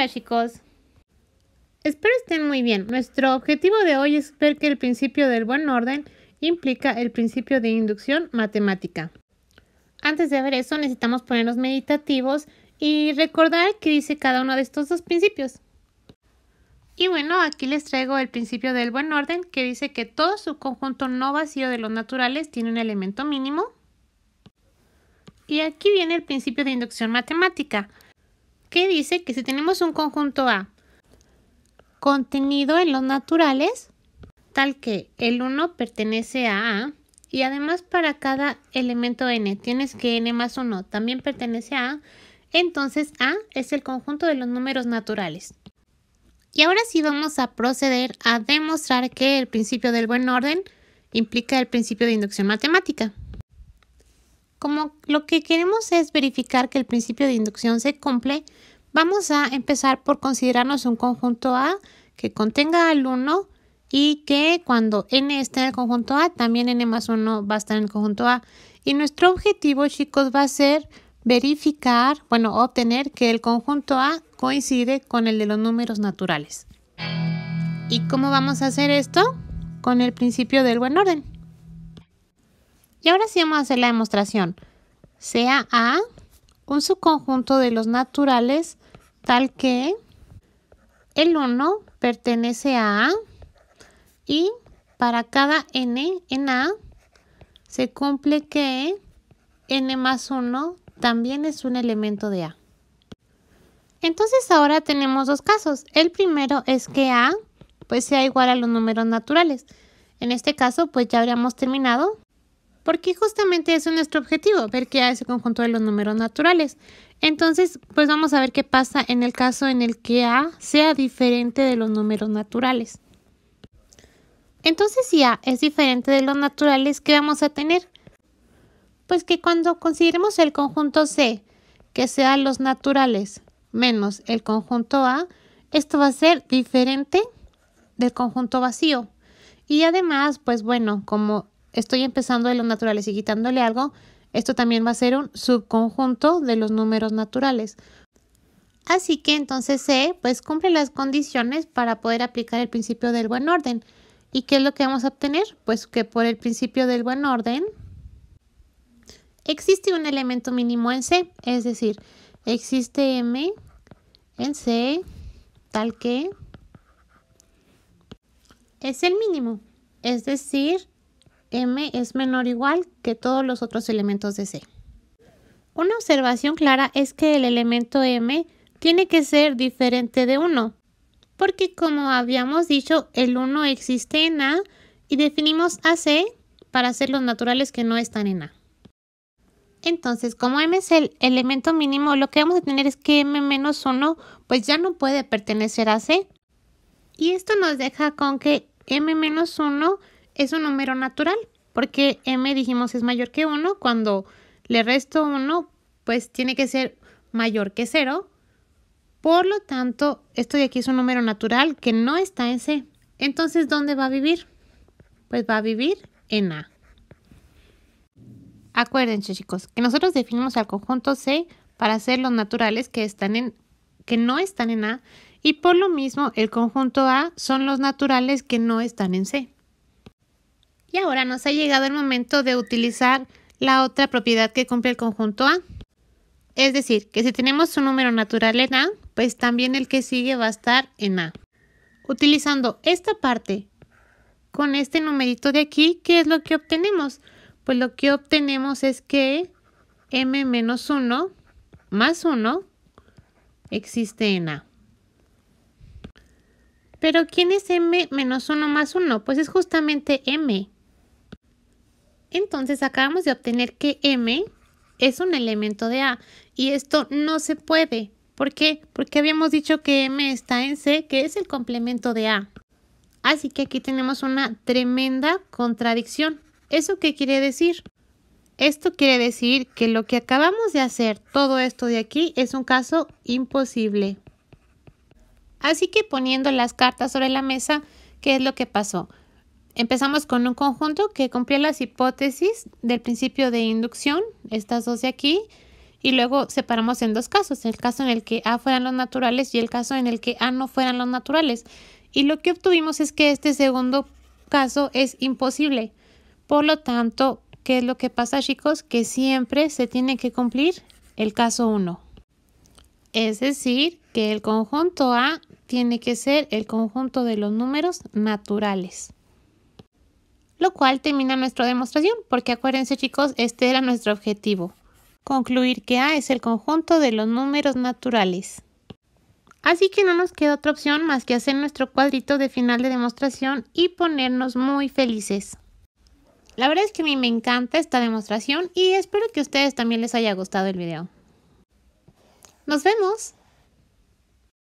Hola chicos. Espero estén muy bien. Nuestro objetivo de hoy es ver que el principio del buen orden implica el principio de inducción matemática. Antes de ver eso necesitamos ponernos meditativos y recordar qué dice cada uno de estos dos principios. Y bueno, aquí les traigo el principio del buen orden que dice que todo su conjunto no vacío de los naturales tiene un elemento mínimo. Y aquí viene el principio de inducción matemática que dice que si tenemos un conjunto A contenido en los naturales, tal que el 1 pertenece a A, y además para cada elemento n tienes que n más 1 también pertenece a A, entonces A es el conjunto de los números naturales. Y ahora sí vamos a proceder a demostrar que el principio del buen orden implica el principio de inducción matemática. Como lo que queremos es verificar que el principio de inducción se cumple, vamos a empezar por considerarnos un conjunto A que contenga al 1 y que cuando n esté en el conjunto A, también n más 1 va a estar en el conjunto A. Y nuestro objetivo, chicos, va a ser verificar, bueno, obtener que el conjunto A coincide con el de los números naturales. ¿Y cómo vamos a hacer esto? Con el principio del buen orden. Y ahora sí vamos a hacer la demostración. Sea A un subconjunto de los naturales tal que el 1 pertenece a A y para cada n en A se cumple que n más 1 también es un elemento de A. Entonces ahora tenemos dos casos. El primero es que A pues sea igual a los números naturales. En este caso pues ya habríamos terminado porque justamente ese es nuestro objetivo, ver qué es el conjunto de los números naturales. Entonces, pues vamos a ver qué pasa en el caso en el que A sea diferente de los números naturales. Entonces, si A es diferente de los naturales, ¿qué vamos a tener? Pues que cuando consideremos el conjunto C, que sean los naturales, menos el conjunto A, esto va a ser diferente del conjunto vacío. Y además, pues bueno, como estoy empezando de los naturales y quitándole algo, esto también va a ser un subconjunto de los números naturales. Así que entonces C pues cumple las condiciones para poder aplicar el principio del buen orden. ¿Y qué es lo que vamos a obtener? Pues que por el principio del buen orden existe un elemento mínimo en C, es decir, existe M en C tal que es el mínimo, es decir, m es menor o igual que todos los otros elementos de C. Una observación clara es que el elemento m tiene que ser diferente de 1, porque como habíamos dicho, el 1 existe en A y definimos a C para ser los naturales que no están en A. Entonces, como m es el elemento mínimo, lo que vamos a tener es que m-1 menos pues ya no puede pertenecer a C. Y esto nos deja con que m-1 menos es un número natural, porque m dijimos es mayor que 1, cuando le resto 1, pues tiene que ser mayor que 0. Por lo tanto, esto de aquí es un número natural que no está en C. Entonces, ¿dónde va a vivir? Pues va a vivir en A. Acuérdense, chicos, que nosotros definimos al conjunto C para ser los naturales que, están en, que no están en A y por lo mismo el conjunto A son los naturales que no están en C. Y ahora nos ha llegado el momento de utilizar la otra propiedad que cumple el conjunto A. Es decir, que si tenemos un número natural en A, pues también el que sigue va a estar en A. Utilizando esta parte con este numerito de aquí, ¿qué es lo que obtenemos? Pues lo que obtenemos es que m menos 1 más 1 existe en A. Pero ¿quién es m menos 1 más 1? Pues es justamente m. Entonces acabamos de obtener que M es un elemento de A y esto no se puede. ¿Por qué? Porque habíamos dicho que M está en C, que es el complemento de A. Así que aquí tenemos una tremenda contradicción. ¿Eso qué quiere decir? Esto quiere decir que lo que acabamos de hacer, todo esto de aquí, es un caso imposible. Así que poniendo las cartas sobre la mesa, ¿qué es lo que pasó? Empezamos con un conjunto que cumplía las hipótesis del principio de inducción, estas dos de aquí, y luego separamos en dos casos, el caso en el que A fueran los naturales y el caso en el que A no fueran los naturales. Y lo que obtuvimos es que este segundo caso es imposible. Por lo tanto, ¿qué es lo que pasa chicos? Que siempre se tiene que cumplir el caso 1. Es decir, que el conjunto A tiene que ser el conjunto de los números naturales lo cual termina nuestra demostración, porque acuérdense chicos, este era nuestro objetivo, concluir que A es el conjunto de los números naturales. Así que no nos queda otra opción más que hacer nuestro cuadrito de final de demostración y ponernos muy felices. La verdad es que a mí me encanta esta demostración y espero que a ustedes también les haya gustado el video. ¡Nos vemos!